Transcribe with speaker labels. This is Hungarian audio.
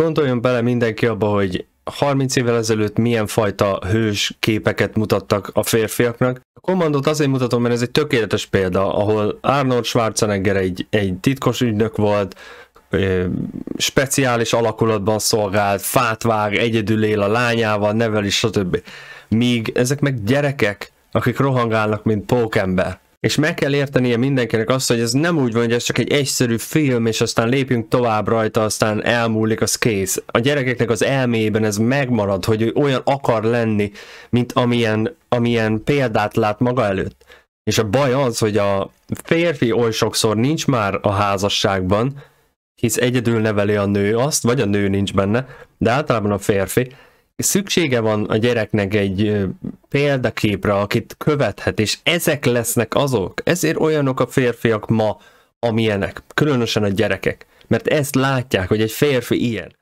Speaker 1: Gondoljon bele mindenki abba, hogy 30 évvel ezelőtt milyen fajta hős képeket mutattak a férfiaknak. A kommandót azért mutatom, mert ez egy tökéletes példa, ahol Arnold Schwarzenegger egy, egy titkos ügynök volt, speciális alakulatban szolgált, fát vág, egyedül él a lányával, nevel is, stb. Míg ezek meg gyerekek, akik rohangálnak, mint pókember és meg kell értenie mindenkinek azt, hogy ez nem úgy van, hogy ez csak egy egyszerű film, és aztán lépjünk tovább rajta, aztán elmúlik, az kész. A gyerekeknek az elméjében ez megmarad, hogy ő olyan akar lenni, mint amilyen, amilyen példát lát maga előtt. És a baj az, hogy a férfi oly sokszor nincs már a házasságban, hisz egyedül neveli a nő azt, vagy a nő nincs benne, de általában a férfi. Szüksége van a gyereknek egy példaképre, akit követhet, és ezek lesznek azok. Ezért olyanok a férfiak ma, amilyenek, különösen a gyerekek. Mert ezt látják, hogy egy férfi ilyen.